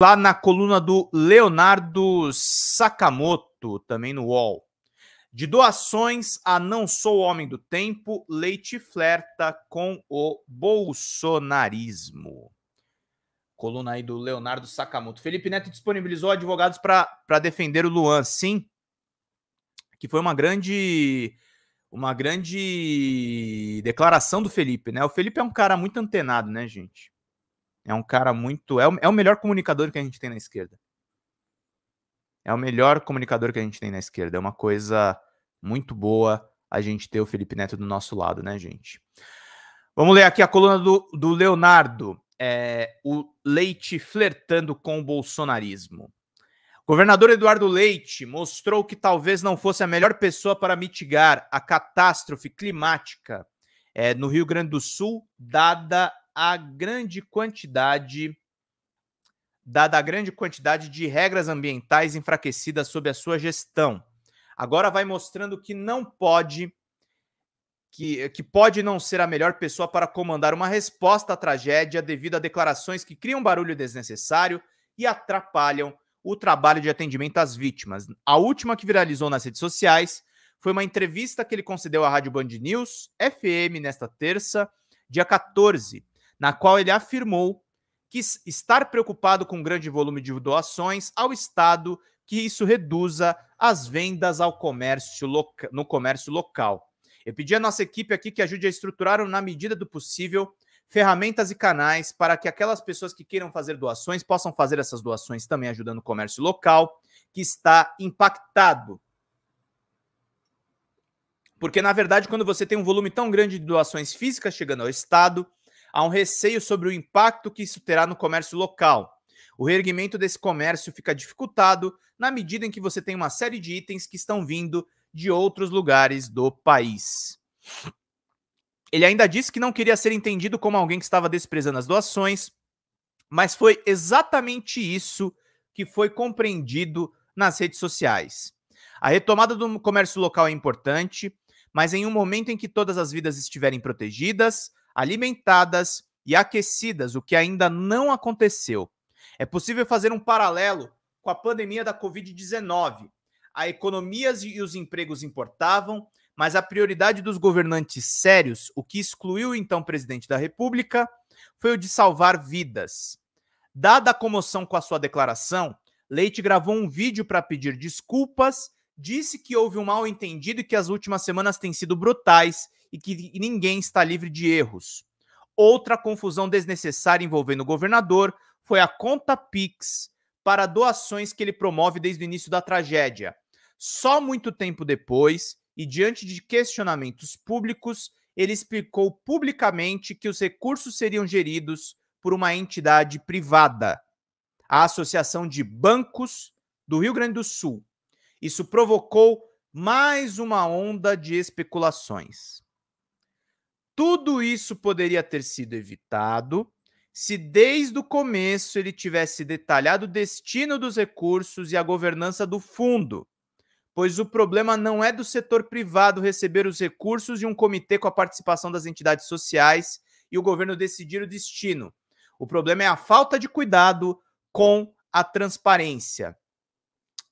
lá na coluna do Leonardo Sakamoto, também no UOL. De doações a Não Sou Homem do Tempo, Leite flerta com o bolsonarismo. Coluna aí do Leonardo Sakamoto. Felipe Neto disponibilizou advogados para defender o Luan, sim. Que foi uma grande uma grande declaração do Felipe, né? O Felipe é um cara muito antenado, né, gente? É um cara muito. É o, é o melhor comunicador que a gente tem na esquerda. É o melhor comunicador que a gente tem na esquerda. É uma coisa muito boa a gente ter o Felipe Neto do nosso lado, né, gente? Vamos ler aqui a coluna do, do Leonardo. É, o Leite flertando com o bolsonarismo. Governador Eduardo Leite mostrou que talvez não fosse a melhor pessoa para mitigar a catástrofe climática é, no Rio Grande do Sul, dada a grande quantidade dada a grande quantidade de regras ambientais enfraquecidas sob a sua gestão. Agora vai mostrando que não pode que, que pode não ser a melhor pessoa para comandar uma resposta à tragédia devido a declarações que criam barulho desnecessário e atrapalham o trabalho de atendimento às vítimas. A última que viralizou nas redes sociais foi uma entrevista que ele concedeu à Rádio Band News FM nesta terça, dia 14 na qual ele afirmou que estar preocupado com o grande volume de doações ao Estado, que isso reduza as vendas ao comércio no comércio local. Eu pedi à nossa equipe aqui que ajude a estruturar, na medida do possível, ferramentas e canais para que aquelas pessoas que queiram fazer doações possam fazer essas doações também ajudando o comércio local, que está impactado porque, na verdade, quando você tem um volume tão grande de doações físicas chegando ao Estado, há um receio sobre o impacto que isso terá no comércio local. O reerguimento desse comércio fica dificultado na medida em que você tem uma série de itens que estão vindo de outros lugares do país. Ele ainda disse que não queria ser entendido como alguém que estava desprezando as doações, mas foi exatamente isso que foi compreendido nas redes sociais. A retomada do comércio local é importante, mas em um momento em que todas as vidas estiverem protegidas, alimentadas e aquecidas, o que ainda não aconteceu. É possível fazer um paralelo com a pandemia da Covid-19. A economia e os empregos importavam, mas a prioridade dos governantes sérios, o que excluiu então o presidente da República, foi o de salvar vidas. Dada a comoção com a sua declaração, Leite gravou um vídeo para pedir desculpas, disse que houve um mal entendido e que as últimas semanas têm sido brutais e que ninguém está livre de erros. Outra confusão desnecessária envolvendo o governador foi a conta Pix para doações que ele promove desde o início da tragédia. Só muito tempo depois, e diante de questionamentos públicos, ele explicou publicamente que os recursos seriam geridos por uma entidade privada, a Associação de Bancos do Rio Grande do Sul. Isso provocou mais uma onda de especulações. Tudo isso poderia ter sido evitado se desde o começo ele tivesse detalhado o destino dos recursos e a governança do fundo, pois o problema não é do setor privado receber os recursos de um comitê com a participação das entidades sociais e o governo decidir o destino. O problema é a falta de cuidado com a transparência.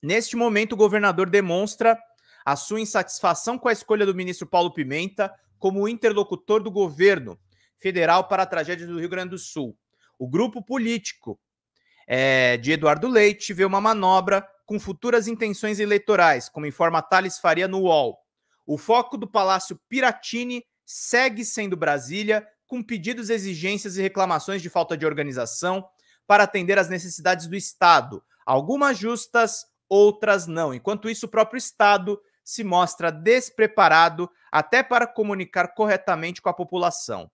Neste momento, o governador demonstra a sua insatisfação com a escolha do ministro Paulo Pimenta como interlocutor do governo federal para a tragédia do Rio Grande do Sul. O grupo político é, de Eduardo Leite vê uma manobra com futuras intenções eleitorais, como informa Thales Faria no UOL. O foco do Palácio Piratini segue sendo Brasília, com pedidos, exigências e reclamações de falta de organização para atender às necessidades do Estado, algumas justas, outras não. Enquanto isso, o próprio Estado se mostra despreparado até para comunicar corretamente com a população.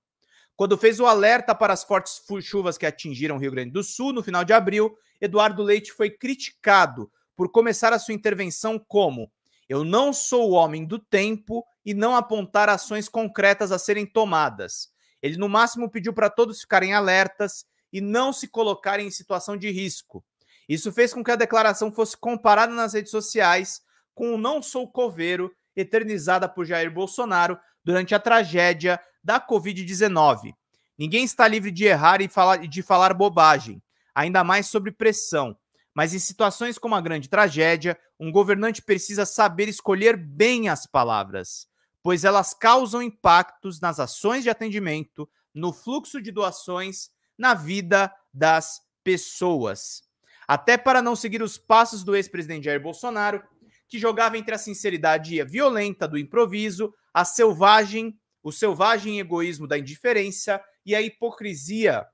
Quando fez o alerta para as fortes chuvas que atingiram o Rio Grande do Sul no final de abril, Eduardo Leite foi criticado por começar a sua intervenção como: Eu não sou o homem do tempo e não apontar ações concretas a serem tomadas. Ele, no máximo, pediu para todos ficarem alertas e não se colocarem em situação de risco. Isso fez com que a declaração fosse comparada nas redes sociais com o Não Sou Coveiro, eternizada por Jair Bolsonaro durante a tragédia da Covid-19. Ninguém está livre de errar e falar, de falar bobagem, ainda mais sobre pressão. Mas em situações como a grande tragédia, um governante precisa saber escolher bem as palavras, pois elas causam impactos nas ações de atendimento, no fluxo de doações, na vida das pessoas. Até para não seguir os passos do ex-presidente Jair Bolsonaro, que jogava entre a sinceridade violenta do improviso, a selvagem, o selvagem egoísmo da indiferença e a hipocrisia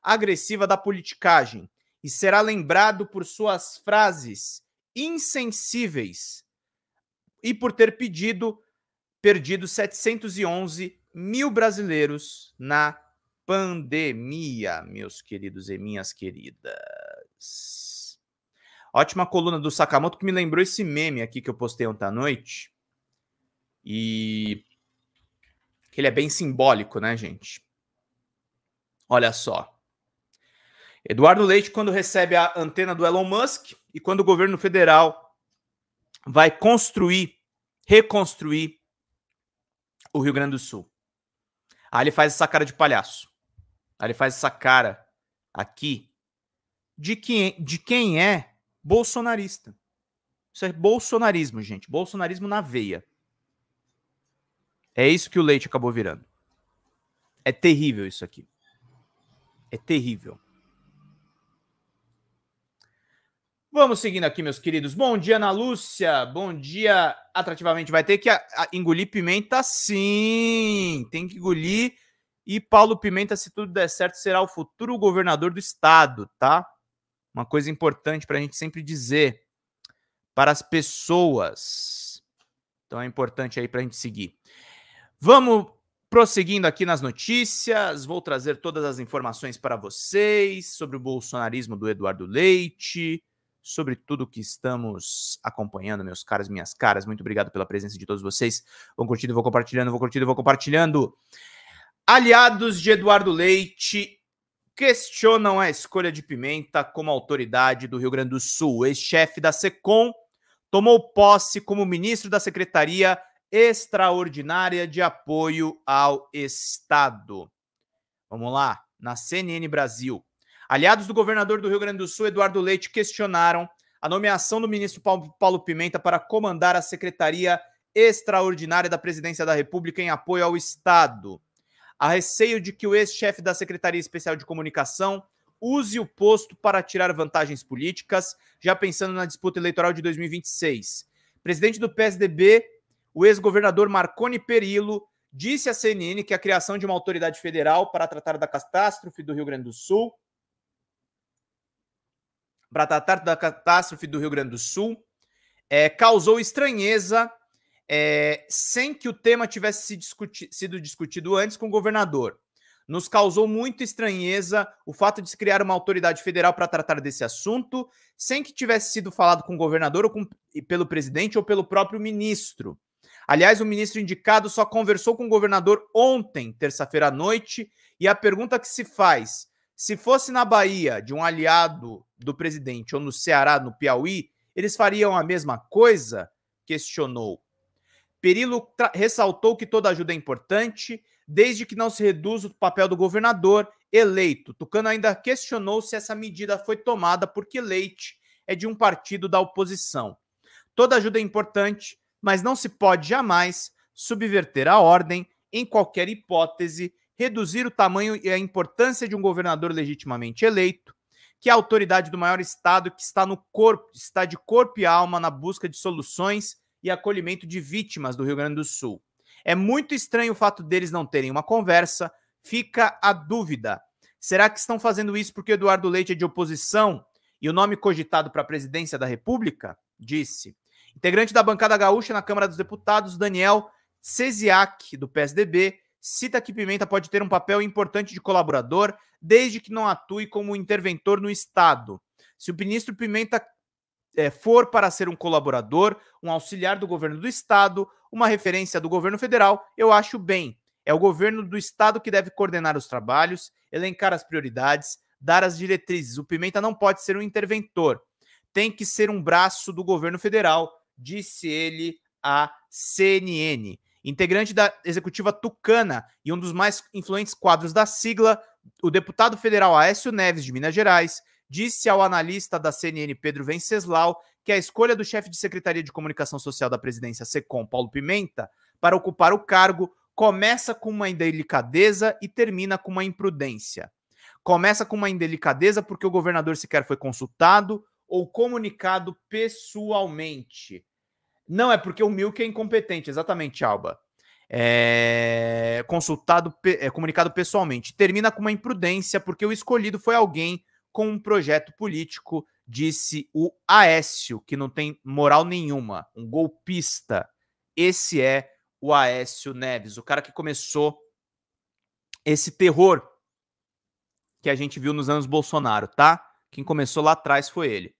agressiva da politicagem, e será lembrado por suas frases insensíveis e por ter pedido perdido 711 mil brasileiros na pandemia, meus queridos e minhas queridas. Ótima coluna do Sakamoto que me lembrou esse meme aqui que eu postei ontem à noite. E que ele é bem simbólico, né, gente? Olha só. Eduardo Leite, quando recebe a antena do Elon Musk e quando o governo federal vai construir, reconstruir o Rio Grande do Sul. Aí ah, ele faz essa cara de palhaço. Aí ah, ele faz essa cara aqui de quem, de quem é bolsonarista. Isso é bolsonarismo, gente. Bolsonarismo na veia. É isso que o leite acabou virando. É terrível isso aqui. É terrível. Vamos seguindo aqui, meus queridos. Bom dia, Ana Lúcia. Bom dia, atrativamente. Vai ter que engolir pimenta, sim. Tem que engolir. E Paulo Pimenta, se tudo der certo, será o futuro governador do estado, tá? uma coisa importante para a gente sempre dizer para as pessoas. Então é importante aí para a gente seguir. Vamos prosseguindo aqui nas notícias, vou trazer todas as informações para vocês sobre o bolsonarismo do Eduardo Leite, sobre tudo que estamos acompanhando, meus caros, minhas caras. Muito obrigado pela presença de todos vocês. Vão curtindo, vou compartilhando, vou curtindo, vão compartilhando. Aliados de Eduardo Leite questionam a escolha de Pimenta como autoridade do Rio Grande do Sul. Ex-chefe da SECOM tomou posse como ministro da Secretaria Extraordinária de Apoio ao Estado. Vamos lá, na CNN Brasil. Aliados do governador do Rio Grande do Sul, Eduardo Leite, questionaram a nomeação do ministro Paulo Pimenta para comandar a Secretaria Extraordinária da Presidência da República em apoio ao Estado. Há receio de que o ex-chefe da Secretaria Especial de Comunicação use o posto para tirar vantagens políticas, já pensando na disputa eleitoral de 2026. Presidente do PSDB, o ex-governador Marconi Perillo, disse à CNN que a criação de uma autoridade federal para tratar da catástrofe do Rio Grande do Sul para tratar da catástrofe do Rio Grande do Sul é, causou estranheza é, sem que o tema tivesse se discuti sido discutido antes com o governador. Nos causou muita estranheza o fato de se criar uma autoridade federal para tratar desse assunto, sem que tivesse sido falado com o governador ou com, pelo presidente ou pelo próprio ministro. Aliás, o ministro indicado só conversou com o governador ontem, terça-feira à noite, e a pergunta que se faz: se fosse na Bahia, de um aliado do presidente, ou no Ceará, no Piauí, eles fariam a mesma coisa? Questionou. Perillo ressaltou que toda ajuda é importante, desde que não se reduza o papel do governador eleito. Tucano ainda questionou se essa medida foi tomada porque Leite é de um partido da oposição. Toda ajuda é importante, mas não se pode jamais subverter a ordem, em qualquer hipótese, reduzir o tamanho e a importância de um governador legitimamente eleito, que é a autoridade do maior estado que está no corpo, está de corpo e alma na busca de soluções e acolhimento de vítimas do Rio Grande do Sul. É muito estranho o fato deles não terem uma conversa, fica a dúvida. Será que estão fazendo isso porque Eduardo Leite é de oposição e o nome cogitado para a presidência da República? Disse. Integrante da bancada gaúcha na Câmara dos Deputados, Daniel Ceziak, do PSDB, cita que Pimenta pode ter um papel importante de colaborador, desde que não atue como interventor no Estado. Se o ministro Pimenta é, for para ser um colaborador, um auxiliar do governo do estado, uma referência do governo federal, eu acho bem. É o governo do estado que deve coordenar os trabalhos, elencar as prioridades, dar as diretrizes. O Pimenta não pode ser um interventor. Tem que ser um braço do governo federal, disse ele à CNN. Integrante da executiva tucana e um dos mais influentes quadros da sigla, o deputado federal Aécio Neves, de Minas Gerais, disse ao analista da CNN Pedro Venceslau que a escolha do chefe de Secretaria de Comunicação Social da presidência, SECOM, Paulo Pimenta, para ocupar o cargo começa com uma indelicadeza e termina com uma imprudência. Começa com uma indelicadeza porque o governador sequer foi consultado ou comunicado pessoalmente. Não, é porque o Milk é incompetente, exatamente, Alba. É... consultado, é, comunicado pessoalmente. Termina com uma imprudência, porque o escolhido foi alguém com um projeto político, disse o Aécio, que não tem moral nenhuma, um golpista. Esse é o Aécio Neves, o cara que começou esse terror que a gente viu nos anos Bolsonaro, tá? Quem começou lá atrás foi ele.